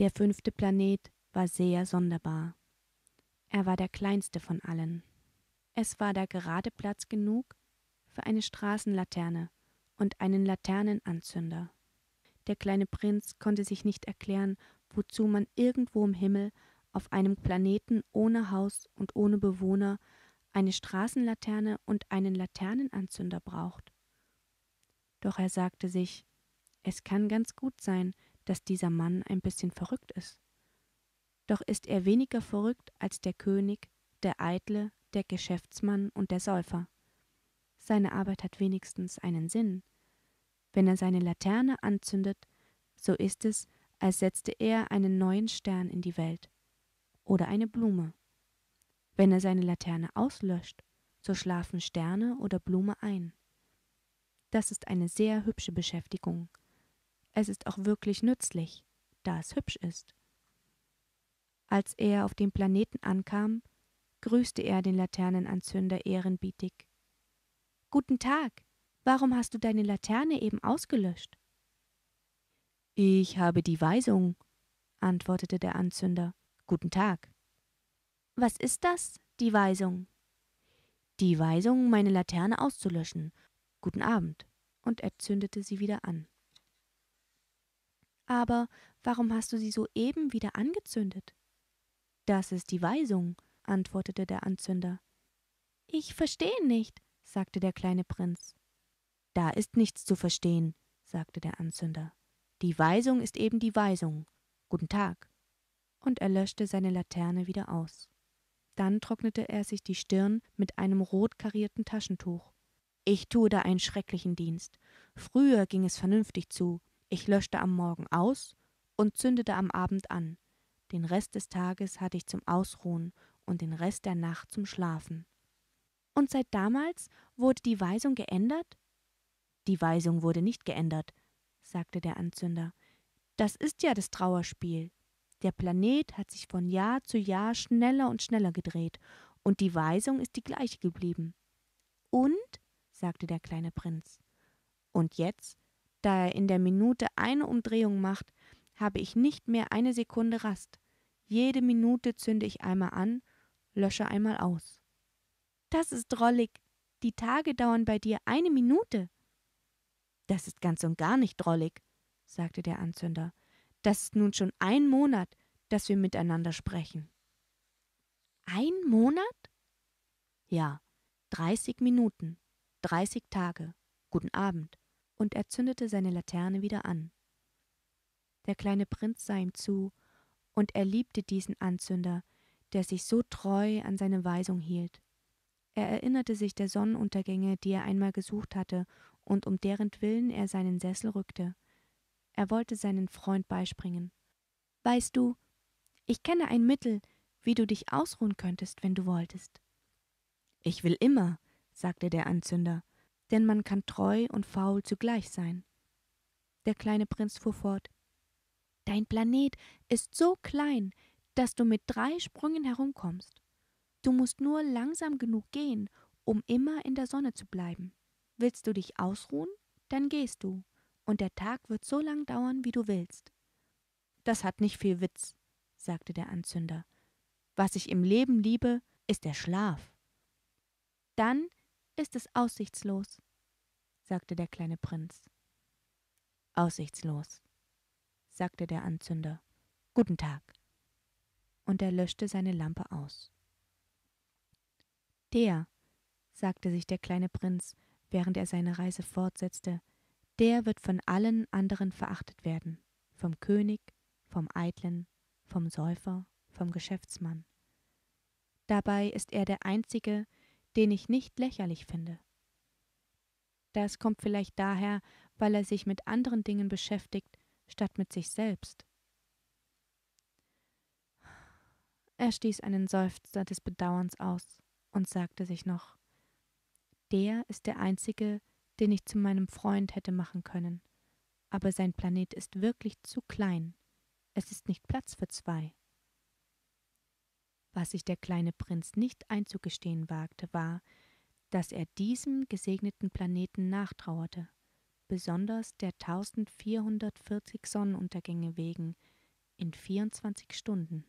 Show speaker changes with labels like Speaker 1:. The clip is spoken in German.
Speaker 1: Der fünfte Planet war sehr sonderbar. Er war der kleinste von allen. Es war da gerade Platz genug für eine Straßenlaterne und einen Laternenanzünder. Der kleine Prinz konnte sich nicht erklären, wozu man irgendwo im Himmel auf einem Planeten ohne Haus und ohne Bewohner eine Straßenlaterne und einen Laternenanzünder braucht. Doch er sagte sich, es kann ganz gut sein, dass dieser Mann ein bisschen verrückt ist. Doch ist er weniger verrückt als der König, der Eitle, der Geschäftsmann und der Säufer. Seine Arbeit hat wenigstens einen Sinn. Wenn er seine Laterne anzündet, so ist es, als setzte er einen neuen Stern in die Welt oder eine Blume. Wenn er seine Laterne auslöscht, so schlafen Sterne oder Blume ein. Das ist eine sehr hübsche Beschäftigung es ist auch wirklich nützlich, da es hübsch ist. Als er auf dem Planeten ankam, grüßte er den Laternenanzünder ehrenbietig. Guten Tag, warum hast du deine Laterne eben ausgelöscht? Ich habe die Weisung, antwortete der Anzünder. Guten Tag. Was ist das, die Weisung? Die Weisung, meine Laterne auszulöschen. Guten Abend. Und er zündete sie wieder an. Aber warum hast du sie soeben wieder angezündet? Das ist die Weisung, antwortete der Anzünder. Ich verstehe nicht, sagte der kleine Prinz. Da ist nichts zu verstehen, sagte der Anzünder. Die Weisung ist eben die Weisung. Guten Tag. Und er löschte seine Laterne wieder aus. Dann trocknete er sich die Stirn mit einem rot karierten Taschentuch. Ich tue da einen schrecklichen Dienst. Früher ging es vernünftig zu, ich löschte am Morgen aus und zündete am Abend an. Den Rest des Tages hatte ich zum Ausruhen und den Rest der Nacht zum Schlafen. Und seit damals wurde die Weisung geändert? Die Weisung wurde nicht geändert, sagte der Anzünder. Das ist ja das Trauerspiel. Der Planet hat sich von Jahr zu Jahr schneller und schneller gedreht, und die Weisung ist die gleiche geblieben. Und? sagte der kleine Prinz. Und jetzt da er in der Minute eine Umdrehung macht, habe ich nicht mehr eine Sekunde Rast. Jede Minute zünde ich einmal an, lösche einmal aus. Das ist drollig. Die Tage dauern bei dir eine Minute. Das ist ganz und gar nicht drollig, sagte der Anzünder. Das ist nun schon ein Monat, dass wir miteinander sprechen. Ein Monat? Ja, 30 Minuten, 30 Tage. Guten Abend und er zündete seine Laterne wieder an. Der kleine Prinz sah ihm zu, und er liebte diesen Anzünder, der sich so treu an seine Weisung hielt. Er erinnerte sich der Sonnenuntergänge, die er einmal gesucht hatte und um deren Willen er seinen Sessel rückte. Er wollte seinen Freund beispringen. Weißt du, ich kenne ein Mittel, wie du dich ausruhen könntest, wenn du wolltest. Ich will immer, sagte der Anzünder, denn man kann treu und faul zugleich sein. Der kleine Prinz fuhr fort Dein Planet ist so klein, dass du mit drei Sprüngen herumkommst. Du musst nur langsam genug gehen, um immer in der Sonne zu bleiben. Willst du dich ausruhen, dann gehst du, und der Tag wird so lang dauern, wie du willst. Das hat nicht viel Witz, sagte der Anzünder. Was ich im Leben liebe, ist der Schlaf. Dann ist es aussichtslos, sagte der kleine Prinz. Aussichtslos, sagte der Anzünder. Guten Tag. Und er löschte seine Lampe aus. Der, sagte sich der kleine Prinz, während er seine Reise fortsetzte, der wird von allen anderen verachtet werden, vom König, vom Eitlen, vom Säufer, vom Geschäftsmann. Dabei ist er der Einzige, den ich nicht lächerlich finde. Das kommt vielleicht daher, weil er sich mit anderen Dingen beschäftigt, statt mit sich selbst. Er stieß einen Seufzer des Bedauerns aus und sagte sich noch Der ist der einzige, den ich zu meinem Freund hätte machen können, aber sein Planet ist wirklich zu klein, es ist nicht Platz für zwei. Was sich der kleine Prinz nicht einzugestehen wagte, war, dass er diesem gesegneten Planeten nachtrauerte, besonders der 1440 Sonnenuntergänge wegen in 24 Stunden.